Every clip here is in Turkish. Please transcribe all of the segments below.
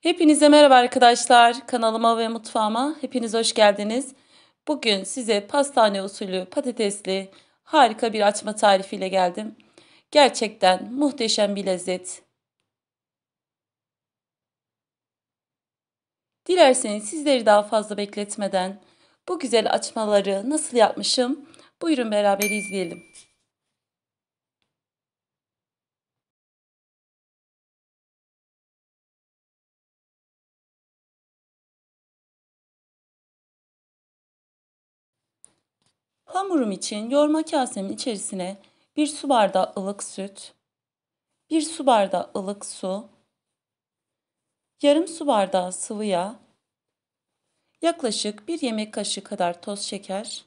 Hepinize merhaba arkadaşlar. Kanalıma ve mutfağıma hepiniz hoş geldiniz. Bugün size pastane usulü patatesli harika bir açma tarifiyle geldim. Gerçekten muhteşem bir lezzet. Dilerseniz sizleri daha fazla bekletmeden bu güzel açmaları nasıl yapmışım buyurun beraber izleyelim. Hamurum için yoğurma kasemin içerisine bir su bardağı ılık süt, bir su bardağı ılık su, yarım su bardağı sıvı yağ, yaklaşık bir yemek kaşığı kadar toz şeker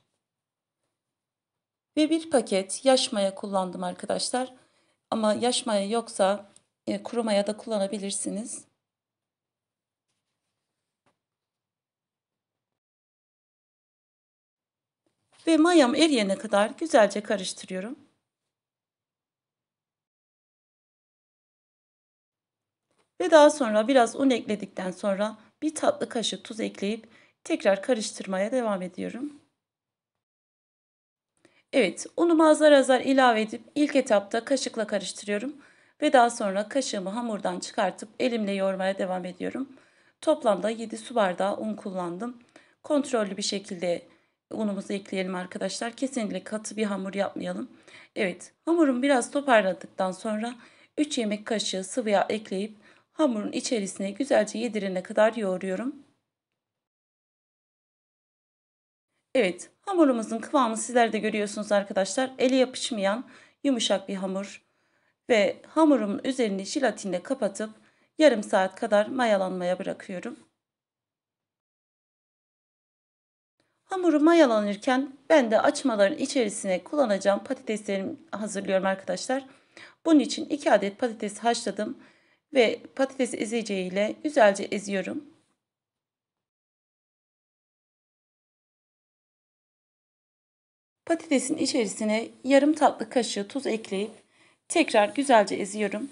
ve bir paket yaş maya kullandım arkadaşlar. Ama yaş maya yoksa e, kuru maya da kullanabilirsiniz. ve mayam eriyene kadar güzelce karıştırıyorum. Ve daha sonra biraz un ekledikten sonra bir tatlı kaşığı tuz ekleyip tekrar karıştırmaya devam ediyorum. Evet, unu azar azar ilave edip ilk etapta kaşıkla karıştırıyorum ve daha sonra kaşığımı hamurdan çıkartıp elimle yoğurmaya devam ediyorum. Toplamda 7 su bardağı un kullandım. Kontrollü bir şekilde unumuzu ekleyelim arkadaşlar. Kesinlikle katı bir hamur yapmayalım. Evet hamurum biraz toparladıktan sonra 3 yemek kaşığı sıvı yağ ekleyip hamurun içerisine güzelce yedirene kadar yoğuruyorum. Evet hamurumuzun kıvamı sizler de görüyorsunuz arkadaşlar. Ele yapışmayan yumuşak bir hamur ve hamurumun üzerini jelatinle kapatıp yarım saat kadar mayalanmaya bırakıyorum. Hamuru mayalanırken ben de açmaların içerisine kullanacağım patateslerimi hazırlıyorum arkadaşlar. Bunun için 2 adet patates haşladım ve patates ezeceğiyle güzelce eziyorum. Patatesin içerisine yarım tatlı kaşığı tuz ekleyip tekrar güzelce eziyorum.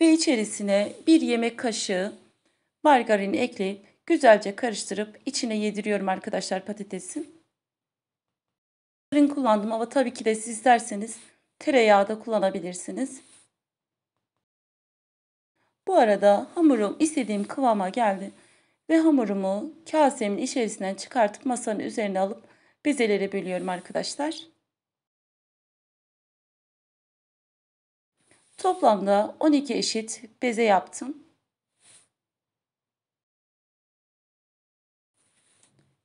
Ve içerisine bir yemek kaşığı margarin ekleyip Güzelce karıştırıp içine yediriyorum arkadaşlar patatesin. Fırın kullandım ama tabii ki de siz isterseniz tereyağı da kullanabilirsiniz. Bu arada hamurum istediğim kıvama geldi ve hamurumu kasemin içerisinden çıkartıp masanın üzerine alıp bezelere bölüyorum arkadaşlar. Toplamda 12 eşit beze yaptım.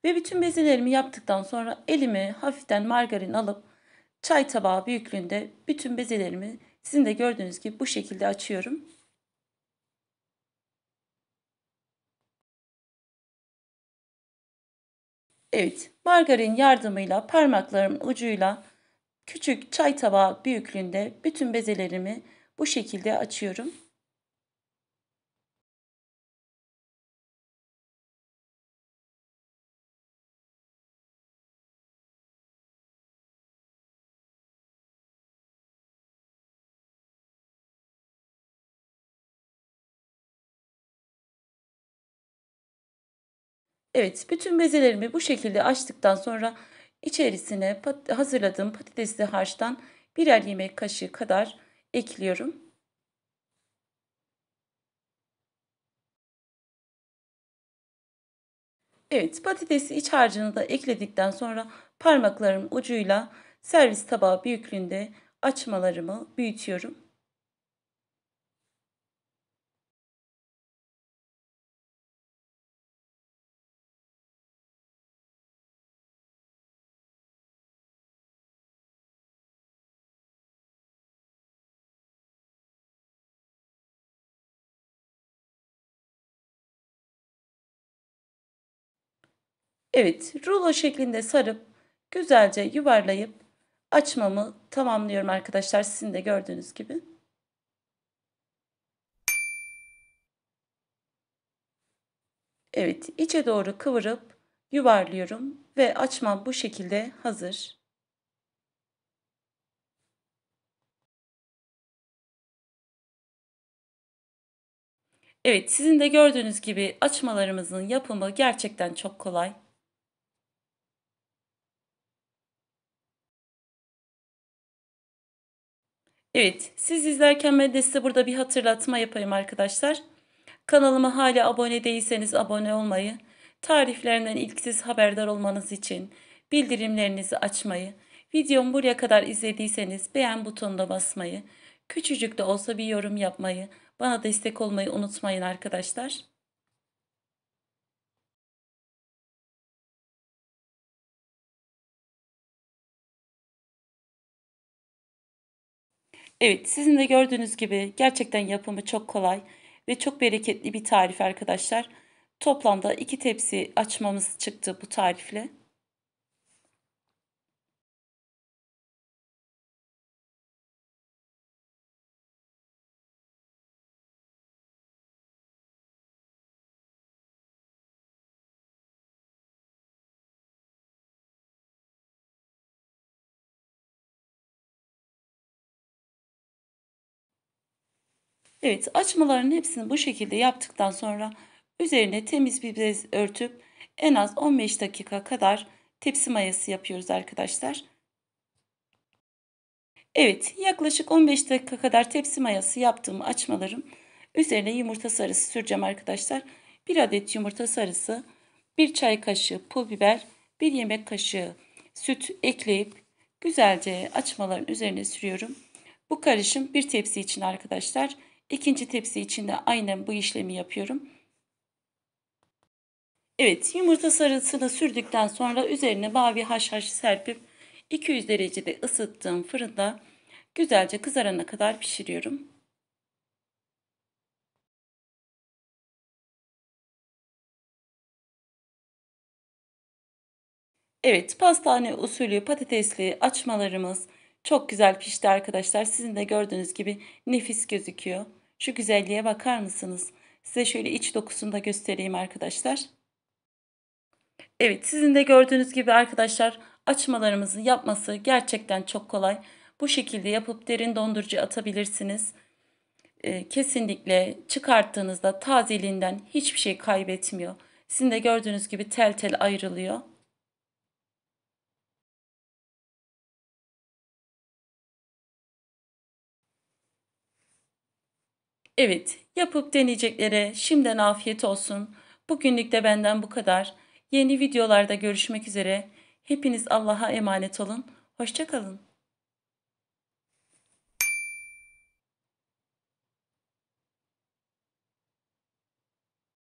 Ve bütün bezelerimi yaptıktan sonra elimi hafiften margarin alıp çay tabağı büyüklüğünde bütün bezelerimi sizin de gördüğünüz gibi bu şekilde açıyorum. Evet, margarin yardımıyla parmaklarım ucuyla küçük çay tabağı büyüklüğünde bütün bezelerimi bu şekilde açıyorum. Evet bütün bezelerimi bu şekilde açtıktan sonra içerisine pat hazırladığım patatesli harçtan birer yemek kaşığı kadar ekliyorum. Evet patatesi iç harcını da ekledikten sonra parmaklarım ucuyla servis tabağı büyüklüğünde açmalarımı büyütüyorum. Evet rulo şeklinde sarıp güzelce yuvarlayıp açmamı tamamlıyorum arkadaşlar sizin de gördüğünüz gibi. Evet içe doğru kıvırıp yuvarlıyorum ve açmam bu şekilde hazır. Evet sizin de gördüğünüz gibi açmalarımızın yapımı gerçekten çok kolay. Evet siz izlerken ben de size burada bir hatırlatma yapayım arkadaşlar. Kanalıma hala abone değilseniz abone olmayı, tariflerimden ilk siz haberdar olmanız için bildirimlerinizi açmayı, videomu buraya kadar izlediyseniz beğen butonuna basmayı, küçücük de olsa bir yorum yapmayı, bana destek olmayı unutmayın arkadaşlar. Evet sizin de gördüğünüz gibi gerçekten yapımı çok kolay ve çok bereketli bir tarif arkadaşlar. Toplamda 2 tepsi açmamız çıktı bu tarifle. Evet açmaların hepsini bu şekilde yaptıktan sonra üzerine temiz bir bez örtüp en az 15 dakika kadar tepsi mayası yapıyoruz arkadaşlar. Evet yaklaşık 15 dakika kadar tepsi mayası yaptığım açmalarım üzerine yumurta sarısı süreceğim arkadaşlar. 1 adet yumurta sarısı, 1 çay kaşığı pul biber, 1 yemek kaşığı süt ekleyip güzelce açmaların üzerine sürüyorum. Bu karışım bir tepsi için arkadaşlar. İkinci tepsi için de aynen bu işlemi yapıyorum. Evet yumurta sarısını sürdükten sonra üzerine mavi haşhaş serpip 200 derecede ısıttığım fırında güzelce kızarana kadar pişiriyorum. Evet pastane usulü patatesli açmalarımız çok güzel pişti arkadaşlar. Sizin de gördüğünüz gibi nefis gözüküyor. Şu güzelliğe bakar mısınız? Size şöyle iç dokusunu da göstereyim arkadaşlar. Evet sizin de gördüğünüz gibi arkadaşlar açmalarımızı yapması gerçekten çok kolay. Bu şekilde yapıp derin dondurucu atabilirsiniz. Ee, kesinlikle çıkarttığınızda tazeliğinden hiçbir şey kaybetmiyor. Sizin de gördüğünüz gibi tel tel ayrılıyor. Evet, yapıp deneyeceklere şimdiden afiyet olsun. Bugünlük de benden bu kadar. Yeni videolarda görüşmek üzere. Hepiniz Allah'a emanet olun. Hoşçakalın.